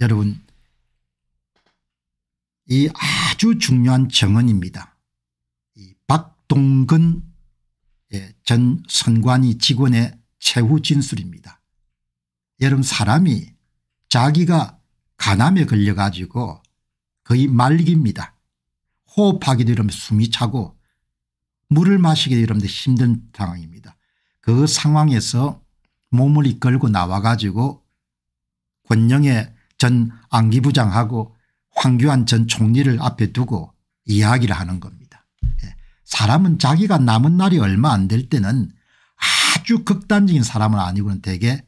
여러분 이 아주 중요한 정언입니다. 이 박동근 예, 전 선관위 직원의 최후 진술입니다. 여러분 사람이 자기가 간암에 걸려 가지고 거의 말기입니다. 호흡하기도 이러면 숨이 차고 물을 마시기도 이러면 힘든 상황입니다. 그 상황에서 몸을 이끌고 나와 가지고 권영의 전 안기부장하고 황교안 전 총리를 앞에 두고 이야기를 하는 겁니다. 예. 사람은 자기가 남은 날이 얼마 안 될 때는 아주 극단적인 사람은 아니고는 대개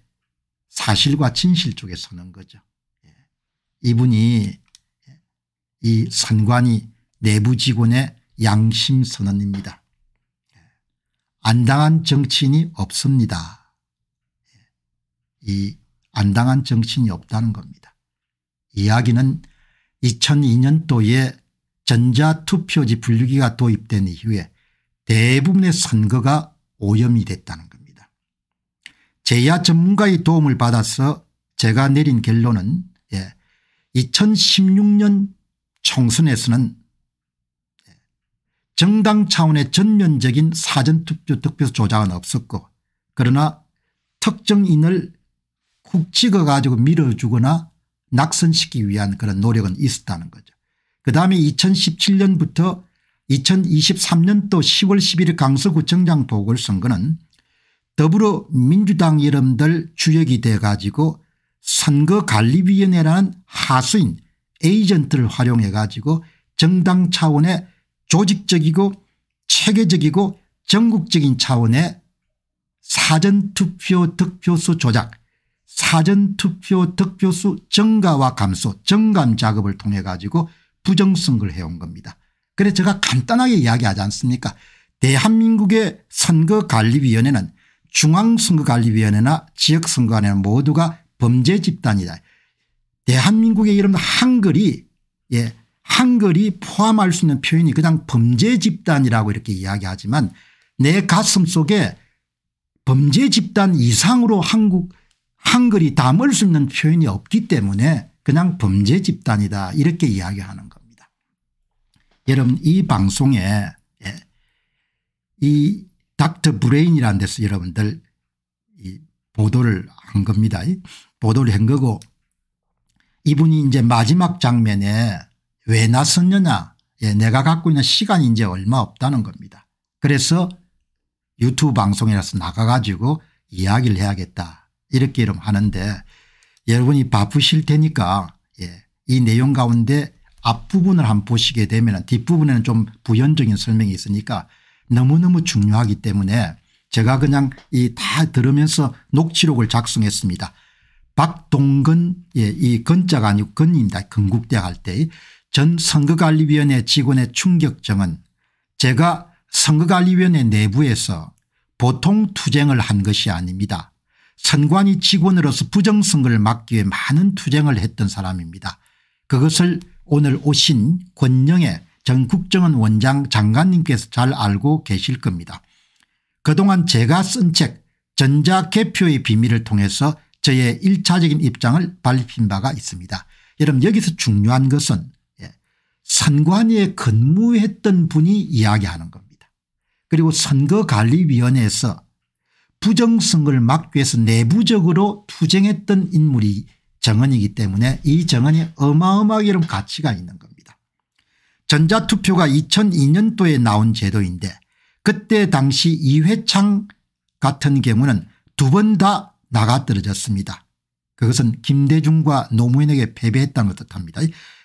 사실과 진실 쪽에 서는 거죠. 예. 이분이 이 선관위 내부 직원의 양심 선언입니다. 예. 안당한 정치인이 없습니다. 이 안당한 정치인이 없다는 겁니다. 이야기는 2002년도에 전자투표지 분류기가 도입된 이후에 대부분의 선거가 오염이 됐다는 겁니다. 제야 전문가의 도움을 받아서 제가 내린 결론은 예, 2016년 총선에서는 예, 정당 차원의 전면적인 사전투표 득표 조작은 없었고 그러나 특정인을 쿡 찍어가지고 밀어주거나 낙선시키기 위한 그런 노력은 있었다는 거죠. 그 다음에 2017년부터 2023년도 10월 11일 강서구청장 보궐선거는 더불어민주당 이름들 주역이 돼 가지고 선거관리위원회라는 하수인 에이전트를 활용해 가지고 정당 차원의 조직적이고 체계적이고 전국적인 차원의 사전투표 득표수 조작 사전투표 득표수 증가와 감소 증감 작업을 통해 가지고 부정선거를 해온 겁니다. 그래서 제가 간단하게 이야기하지 않습니까 대한민국의 선거관리위원회는 중앙선거관리위원회나 지역선거관위원회 모두가 범죄 집단이다. 대한민국의 이름 한글이 예 한글이 포함할 수 있는 표현이 그냥 범죄 집단이라고 이렇게 이야기하지만 내 가슴 속에 범죄 집단 이상으로 한국 한글이 담을 수 있는 표현이 없기 때문에 그냥 범죄 집단이다 이렇게 이야기하는 겁니다. 여러분 이 방송에 예, 이 닥터 브레인이라는 데서 여러분들 보도를 한 겁니다. 보도를 한 거고 이분이 이제 마지막 장면에 왜 나섰느냐 예, 내가 갖고 있는 시간이 이제 얼마 없다는 겁니다. 그래서 유튜브 방송이라서 나가가지고 이야기를 해야겠다 이렇게 이름 하는데 여러분이 바쁘실 테니까 예. 이 내용 가운데 앞부분을 한번 보시게 되면 뒷부분에는 좀 부연적인 설명이 있으니까 너무너무 중요하기 때문에 제가 그냥 이 다 들으면서 녹취록을 작성했습니다. 박동근 예, 이 건자가 아니고 건입니다. 건국대학 할 때 전 선거관리위원회 직원의 충격정은 제가 선거관리위원회 내부에서 보통 투쟁을 한 것이 아닙니다. 선관위 직원으로서 부정선거를 막기 위해 많은 투쟁을 했던 사람입니다. 그것을 오늘 오신 권영애 전 국정원 원장 장관님께서 잘 알고 계실 겁니다. 그동안 제가 쓴 책 전자개표의 비밀을 통해서 저의 1차적인 입장을 밝힌 바가 있습니다. 여러분 여기서 중요한 것은 예, 선관위에 근무했던 분이 이야기하는 겁니다. 그리고 선거관리위원회에서 부정선거를 막기 위해서 내부적으로 투쟁했던 인물이 정언이기 때문에 이 정언이 어마어마하게 이런 가치가 있는 겁니다. 전자투표가 2002년도에 나온 제도인데 그때 당시 이회창 같은 경우는 두 번 다 나가떨어졌습니다. 그것은 김대중과 노무현에게 패배했다는 것을 뜻합니다.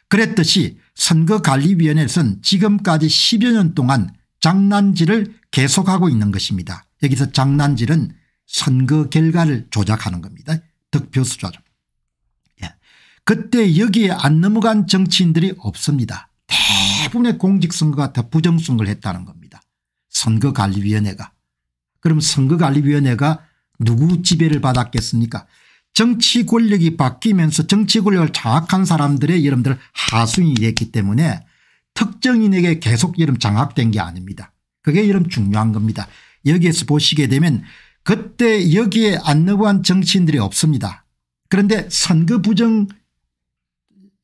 그랬듯이 선거관리위원회에서는 지금까지 10여 년 동안 장난질을 계속하고 있는 것입니다. 여기서 장난질은 선거 결과를 조작하는 겁니다. 득표수조작. 예. 그때 여기에 안 넘어간 정치인들이 없습니다. 대부분의 공직선거가 다 부정선거를 했다는 겁니다. 선거관리위원회가. 그럼 선거관리위원회가 누구 지배를 받았겠습니까 정치 권력이 바뀌면서 정치 권력을 장악한 사람들의 여러분들 하순이 됐기 때문에 특정인에게 계속 여름 장악된 게 아닙니다. 그게 여름 중요한 겁니다. 여기에서 보시게 되면 그때 여기에 안 넘어간 정치인들이 없습니다. 그런데 선거 부정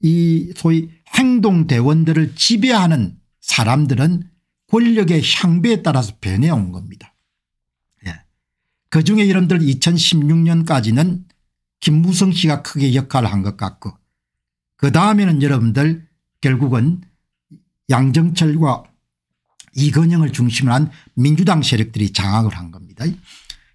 이 소위 행동대원들을 지배하는 사람들은 권력의 향배에 따라서 변해온 겁니다. 예. 그중에 여러분들 2016년까지는 김무성 씨가 크게 역할을 한 것 같고 그 다음에는 여러분들 결국은 양정철과 이건영을 중심으로 한 민주당 세력들이 장악을 한 겁니다.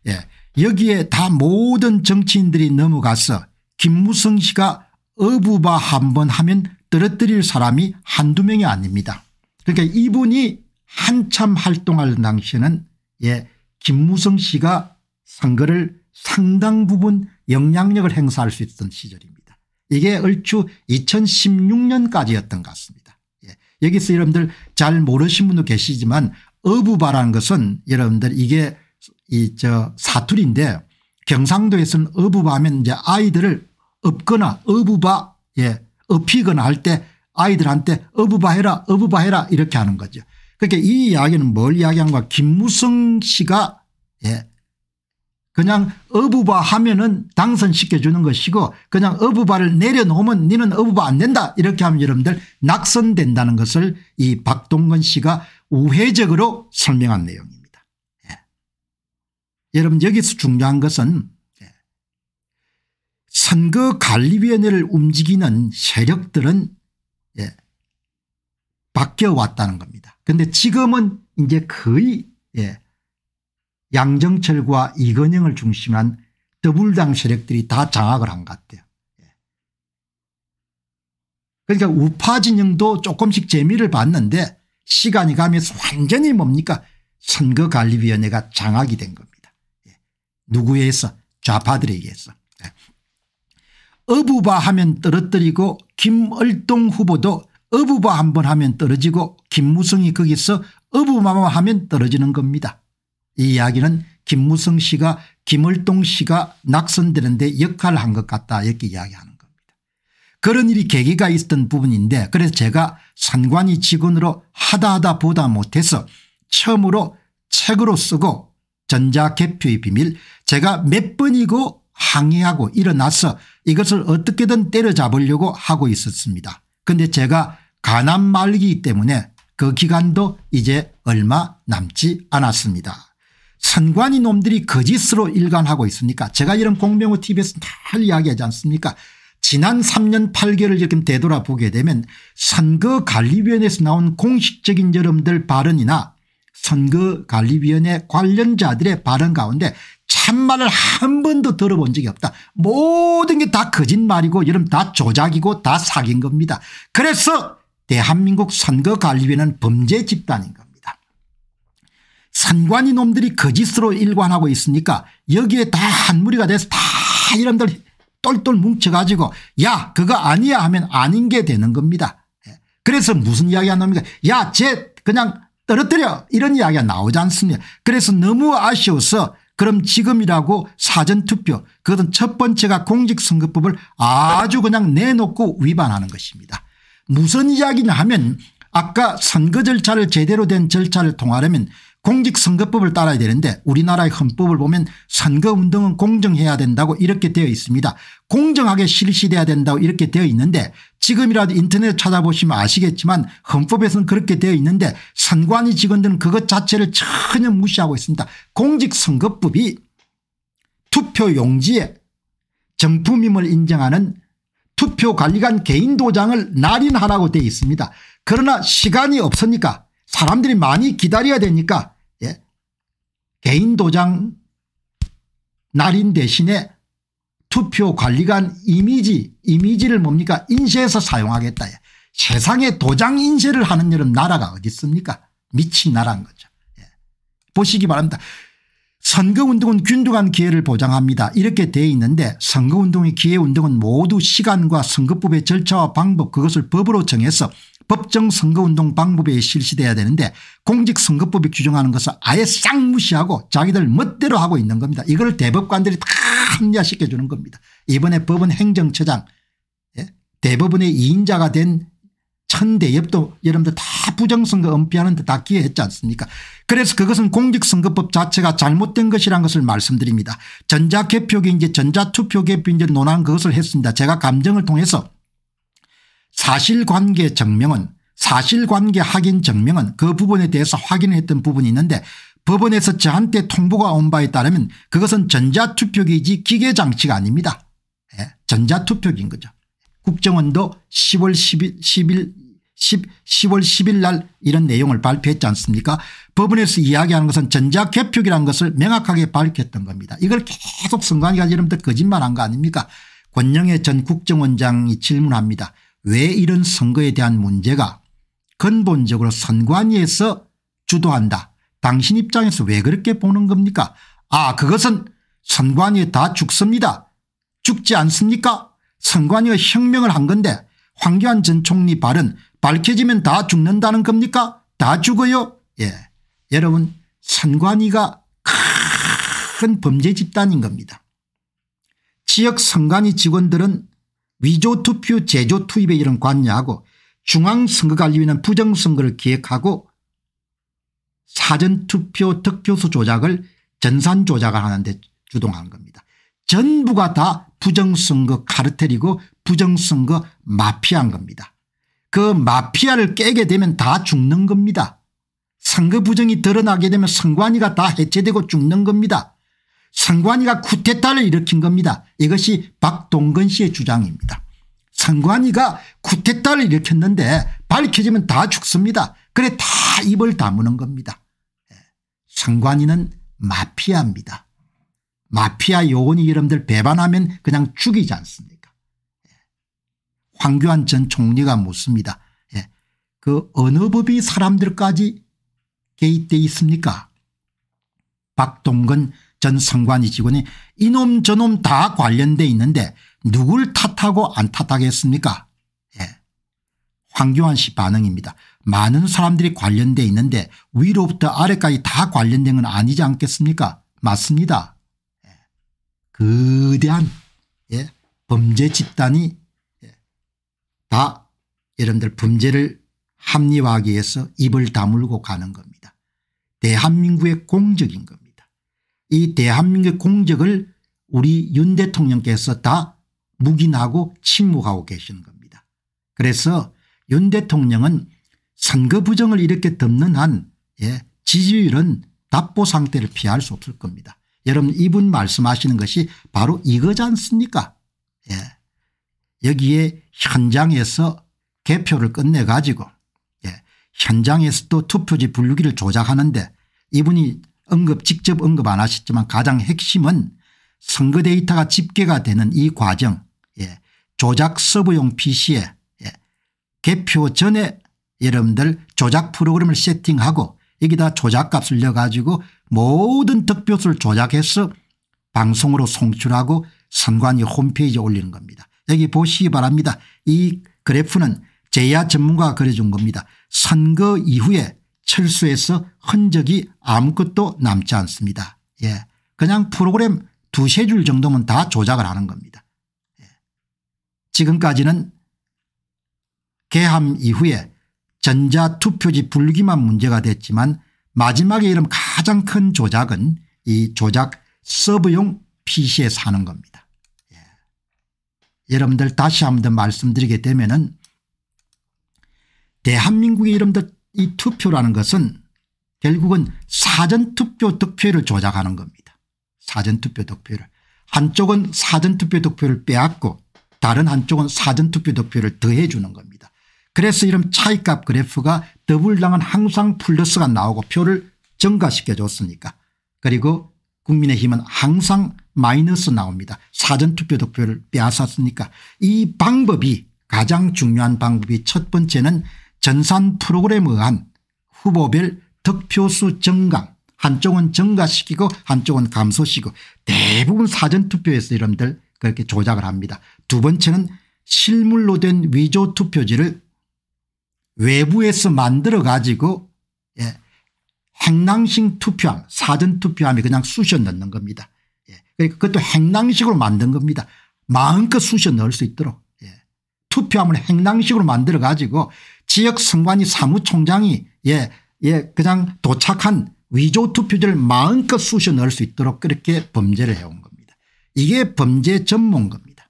예. 여기에 다 모든 정치인들이 넘어가서 김무성 씨가 어부바 한 번 하면 떨어뜨릴 사람이 한두 명이 아닙니다. 그러니까 이분이 한참 활동할 당시에는 예, 김무성 씨가 선거를 상당 부분 영향력을 행사할 수있던 시절입니다. 이게 얼추 2016년까지였던 것 같습니다. 여기서 여러분들 잘모르시는 분도 계시지만 어부바라는 것은 여러분들 이게 이 저 사투리인데 경상도에서는 어부바면 하 이제 아이들을 업거나 어부바 예 업히거나 할 때 아이들한테 어부바 해라 어부바 해라 이렇게 하는 거죠. 그렇게이 그러니까 이야기는 뭘 이야기한 가 김무성 씨가 예 그냥 어부바 하면은 당선시켜주는 것이고 그냥 어부바를 내려놓으면 니는 어부바 안 된다 이렇게 하면 여러분들 낙선된다는 것을 이 박동건 씨가 우회적으로 설명한 내용입니다. 예. 여러분 여기서 중요한 것은 예. 선거관리위원회를 움직이는 세력들은 예, 바뀌어왔다는 겁니다. 그런데 지금은 이제 거의 예, 양정철과 이건영을 중심한 더불당 세력들이 다 장악을 한 것 같아요. 예. 그러니까 우파 진영도 조금씩 재미를 봤는데 시간이 가면서 완전히 뭡니까 선거관리위원회가 장악이 된 겁니다. 예. 누구에서 좌파들에게서. 예. 어부바 하면 떨어뜨리고 김얼동 후보도 어부바 한번 하면 떨어지고 김무성이 거기서 어부바만 하면 떨어지는 겁니다. 이 이야기는 김무성 씨가 김을동 씨가 낙선되는데 역할을 한 것 같다 이렇게 이야기하는 겁니다. 그런 일이 계기가 있었던 부분인데 그래서 제가 산관이 직원으로 하다 하다 보다 못해서 처음으로 책으로 쓰고 전자개표의 비밀 제가 몇 번이고 항의하고 일어나서 이것을 어떻게든 때려잡으려고 하고 있었습니다. 근데 제가 가난 말기 때문에 그 기간도 이제 얼마 남지 않았습니다. 선관위 놈들이 거짓으로 일관하고 있습니까 제가 이런 공병호 TV에서 잘 이야기하지 않습니까 지난 3년 8개월을 지금 되돌아보게 되면 선거관리위원회에서 나온 공식적인 여러분들 발언이나 선거관리위원회 관련자들의 발언 가운데 참말을 한 번도 들어본 적이 없다. 모든 게 다 거짓말이고 여러분 다 조작이고 다 사기인 겁니다. 그래서 대한민국 선거관리위원회는 범죄 집단인 겁니다. 상관이 놈들이 거짓으로 일관하고 있으니까 여기에 다 한 무리가 돼서 다이런들 똘똘 뭉쳐가지고 야 그거 아니야 하면 아닌 게 되는 겁니다. 예. 그래서 무슨 이야기 하합니까 야쟤 그냥 떨어뜨려 이런 이야기가 나오지 않습니까 그래서 너무 아쉬워서 그럼 지금이라고 사전투표 그것은 첫 번째가 공직선거법을 아주 그냥 내놓고 위반하는 것입니다. 무슨 이야기냐 하면 아까 선거 절차를 제대로 된 절차를 통하려면 공직선거법을 따라야 되는데 우리나라의 헌법을 보면 선거운동은 공정해야 된다고 이렇게 되어 있습니다. 공정하게 실시돼야 된다고 이렇게 되어 있는데 지금이라도 인터넷 찾아보시면 아시겠지만 헌법에서는 그렇게 되어 있는데 선관위 직원들은 그것 자체를 전혀 무시하고 있습니다. 공직선거법이 투표용지에 정품임을 인정하는 투표관리관 개인 도장을 날인하라고 되어 있습니다. 그러나 시간이 없으니까 사람들이 많이 기다려야 되니까 예? 개인 도장 날인 대신에 투표 관리관 이미지 이미지를 뭡니까 인쇄해서 사용하겠다. 예. 세상에 도장 인쇄를 하는 여름 나라가 어디 있습니까 미친 나라인 거죠. 예. 보시기 바랍니다. 선거운동은 균등한 기회를 보장합니다. 이렇게 돼 있는데 선거운동의 기회운동은 모두 시간과 선거법의 절차와 방법 그것을 법으로 정해서 법정 선거운동 방법에 실시돼야 되는데 공직선거법이 규정하는 것을 아예 싹 무시하고 자기들 멋대로 하고 있는 겁니다. 이걸 대법관들이 다 합리화시켜 주는 겁니다. 이번에 법원 행정처장 예? 대법원의 2인자가 된 선대협도 여러분들 다 부정선거 은폐하는데 다 기여했지 않습니까 그래서 그것은 공직선거법 자체가 잘못된 것이란 것을 말씀드립니다. 전자개표기인지 전자투표개표인지 논한 그것을 했습니다. 제가 감정을 통해서 사실관계 증명은 사실관계 확인 증명은 그 부분에 대해서 확인했던 부분이 있는데 법원에서 저한테 통보가 온 바에 따르면 그것은 전자투표기지 기계장치가 아닙니다. 예. 전자투표기인 거죠. 국정원도 10월 10일, 10일 10, 10월 10일 날 이런 내용을 발표했지 않습니까 법원에서 이야기하는 것은 전자개표기라는 것을 명확하게 밝혔던 겁니다. 이걸 계속 선관위가 여러분들 거짓말한 거 아닙니까 권영애 전 국정원장이 질문합니다. 왜 이런 선거에 대한 문제가 근본적으로 선관위에서 주도한다. 당신 입장에서 왜 그렇게 보는 겁니까 아 그것은 선관위에 다 죽습니다. 죽지 않습니까 선관위가 혁명을 한 건데 황교안 전 총리 발언 밝혀지면 다 죽는다는 겁니까? 다 죽어요? 예. 여러분 선관위가 큰 범죄 집단인 겁니다. 지역 선관위 직원들은 위조투표 제조투입에 이런 관여하고 중앙선거관리위는 부정선거를 기획하고 사전투표 득표수 조작을 전산 조작을 하는데 주동하는 겁니다. 전부가 다 부정선거 카르텔이고 부정선거 마피아인 겁니다. 그 마피아를 깨게 되면 다 죽는 겁니다. 선거 부정이 드러나게 되면 선관위가 다 해체되고 죽는 겁니다. 선관위가 쿠데타를 일으킨 겁니다. 이것이 박동건 씨의 주장입니다. 선관위가 쿠데타를 일으켰는데 밝혀지면 다 죽습니다. 그래 다 입을 다무는 겁니다. 선관위는 예. 마피아입니다. 마피아 요원이 여러분들 배반하면 그냥 죽이지 않습니까 황교안 전 총리가 묻습니다. 예. 그 어느 법이 사람들까지 개입돼 있습니까? 박동근 전 성관이 직원이 이놈 저놈 다 관련돼 있는데 누굴 탓하고 안 탓하겠습니까? 예. 황교안 씨 반응입니다. 많은 사람들이 관련돼 있는데 위로부터 아래까지 다 관련된 건 아니지 않겠습니까? 맞습니다. 예. 거대한 예. 범죄 집단이 다 여러분들 범죄를 합리화하기 위해서 입을 다물고 가는 겁니다. 대한민국의 공적인 겁니다. 이 대한민국의 공적을 우리 윤 대통령께서 다 묵인하고 침묵하고 계시는 겁니다. 그래서 윤 대통령은 선거 부정을 이렇게 덮는 한 예, 지지율은 답보 상태를 피할 수 없을 겁니다. 여러분 이분 말씀하시는 것이 바로 이거지 않습니까 예. 여기에 현장에서 개표를 끝내 가지고 예, 현장에서 도 투표지 분류기를 조작하는데 이분이 언급 직접 언급 안 하셨지만 가장 핵심은 선거 데이터가 집계가 되는 이 과정 예, 조작 서버용 PC에 예, 개표 전에 여러분들 조작 프로그램을 세팅하고 여기다 조작값을 넣어가지고 모든 득표수를 조작해서 방송으로 송출하고 선관위 홈페이지에 올리는 겁니다. 여기 보시기 바랍니다. 이 그래프는 제야 전문가가 그려준 겁니다. 선거 이후에 철수해서 흔적이 아무것도 남지 않습니다. 예. 그냥 프로그램 두세 줄 정도면 다 조작을 하는 겁니다. 예. 지금까지는 개함 이후에 전자투표지 불기만 문제가 됐지만 마지막에 이름 가장 큰 조작은 이 조작 서브용 PC에 사는 겁니다. 여러분들 다시 한 번 더 말씀드리게 되면은 대한민국의 여러분들 이 투표라는 것은 결국은 사전투표 득표를 조작하는 겁니다. 사전투표 득표를. 한쪽은 사전투표 득표를 빼앗고 다른 한쪽은 사전투표 득표를 더해 주는 겁니다. 그래서 이런 차이값 그래프가 더블당은 항상 플러스가 나오고 표를 증가시켜 줬으니까 그리고 국민의힘은 항상 마이너스 나옵니다. 사전투표 득표를 빼앗았으니까 이 방법이 가장 중요한 방법이 첫 번째는 전산 프로그램에 의한 후보별 득표수 증강 한쪽은 증가시키고 한쪽은 감소시키고 대부분 사전투표에서 여러분들 그렇게 조작을 합니다. 두 번째는 실물로 된 위조 투표지를 외부에서 만들어 가지고 예, 행랑식 투표함 사전투표함에 그냥 쑤셔 넣는 겁니다. 그러니까 그것도 행랑식으로 만든 겁니다. 마음껏 쑤셔 넣을 수 있도록 예. 투표함을 행랑식으로 만들어 가지고 지역 선관위 사무총장이 예, 예, 그냥 도착한 위조 투표지를 마음껏 쑤셔 넣을 수 있도록 그렇게 범죄를 해온 겁니다. 이게 범죄 전모인 겁니다.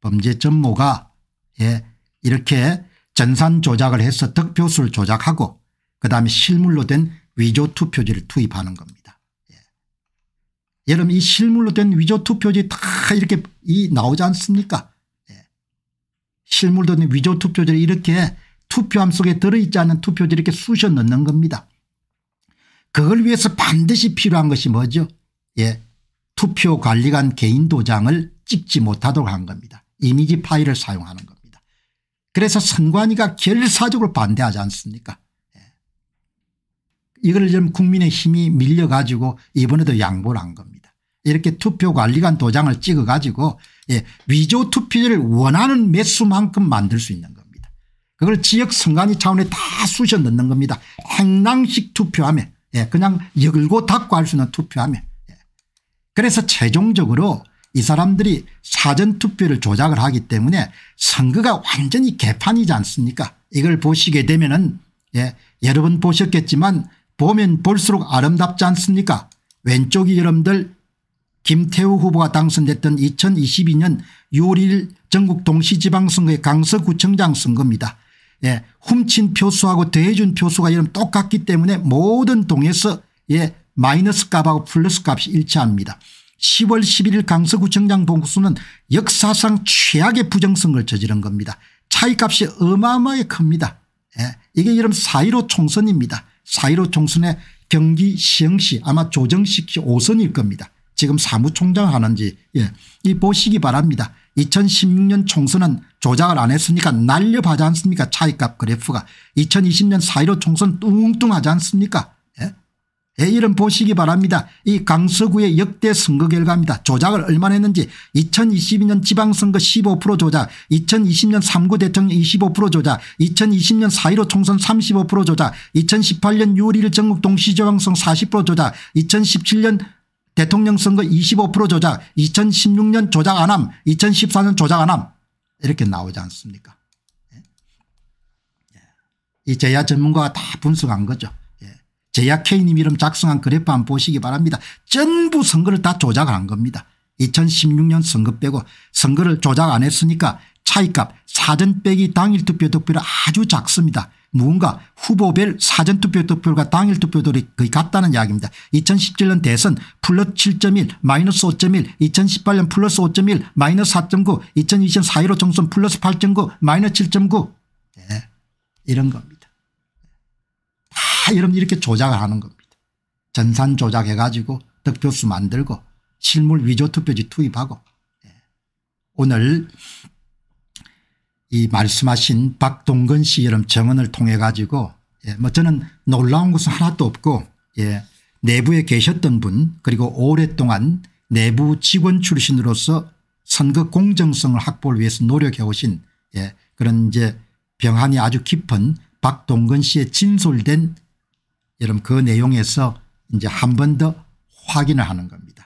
범죄 전모가 예, 이렇게 전산 조작을 해서 득표수를 조작하고 그다음에 실물로 된 위조 투표지를 투입하는 겁니다. 여러분 이 실물로 된 위조 투표지 다 이렇게 이 나오지 않습니까 예. 실물로 된 위조 투표지를 이렇게 투표함 속에 들어있지 않은 투표지를 이렇게 쑤셔 넣는 겁니다. 그걸 위해서 반드시 필요한 것이 뭐죠 예, 투표관리관 개인 도장을 찍지 못하도록 한 겁니다. 이미지 파일을 사용하는 겁니다. 그래서 선관위가 결사적으로 반대하지 않습니까 이걸 좀 국민의 힘이 밀려 가지고 이번에도 양보를 한 겁니다. 이렇게 투표관리관 도장을 찍어 가지고 예, 위조 투표를 원하는 매수만큼 만들 수 있는 겁니다. 그걸 지역 선관위 차원에 다 쑤셔 넣는 겁니다. 행랑식 투표하면 예, 그냥 열고 닫고 할 수 있는 투표하면 예. 그래서 최종적으로 이 사람들이 사전투표를 조작을 하기 때문에 선거가 완전히 개판이지 않습니까 이걸 보시게 되면 은 예, 여러분 보셨겠지만 보면 볼수록 아름답지 않습니까 왼쪽이 여러분들 김태우 후보가 당선됐던 2022년 6월 1일 전국 동시지방선거의 강서구청장 선거입니다. 예, 훔친 표수하고 대해준 표수가 여러 똑같기 때문에 모든 동에서 예, 마이너스 값하고 플러스 값이 일치합니다. 10월 11일 강서구청장 봉수는 역사상 최악의 부정선거를 저지른 겁니다. 차이값이 어마어마하게 큽니다. 예, 이게 여러4.15 총선입니다. 4.15총선에 경기 시흥시 아마 조정시키 5선일 겁니다. 지금 사무총장 하는지 예. 이 보시기 바랍니다. 2016년 총선은 조작을 안 했으니까 날려봐지 않습니까 차이값 그래프가 2020년 4.15 총선 뚱뚱하지 않습니까 에 A를 보시기 바랍니다. 이 강서구의 역대 선거 결과입니다. 조작을 얼마나 했는지 2022년 지방선거 15% 조작 2020년 3구 대통령 25% 조작 2020년 4.15 총선 35% 조작 2018년 6월 1일 전국 동시지방선 40% 조작 2017년 대통령 선거 25% 조작 2016년 조작 안함 2014년 조작 안함 이렇게 나오지 않습니까 예. 예. 이 제야 전문가가 다 분석한 거죠. 제약회의님 이름 작성한 그래프 한번 보시기 바랍니다. 전부 선거를 다 조작한 겁니다. 2016년 선거 빼고 선거를 조작 안 했으니까 차이값 사전 빼기 당일 투표 득표율 아주 작습니다. 무언가 후보별 사전투표 득표율과 당일 투표율이 거의 같다는 이야기입니다. 2017년 대선 플러스 7.1 마이너스 5.1 2018년 플러스 5.1 마이너스 4.9 2020년4.15 총선 플러스 8.9 마이너스 7.9 네, 이런 겁니다. 아, 여러분 이렇게 조작을 하는 겁니다. 전산 조작해가지고 득표수 만들고 실물 위조 투표지 투입하고 예. 오늘 이 말씀하신 박동근 씨 여름 정언을 통해 가지고 예, 뭐 저는 놀라운 것은 하나도 없고 예, 내부에 계셨던 분 그리고 오랫동안 내부 직원 출신으로서 선거 공정성을 확보를 위해서 노력해 오신 예, 그런 이제 병한이 아주 깊은 박동근 씨의 진솔된 여러분 그 내용에서 이제 한 번 더 확인을 하는 겁니다.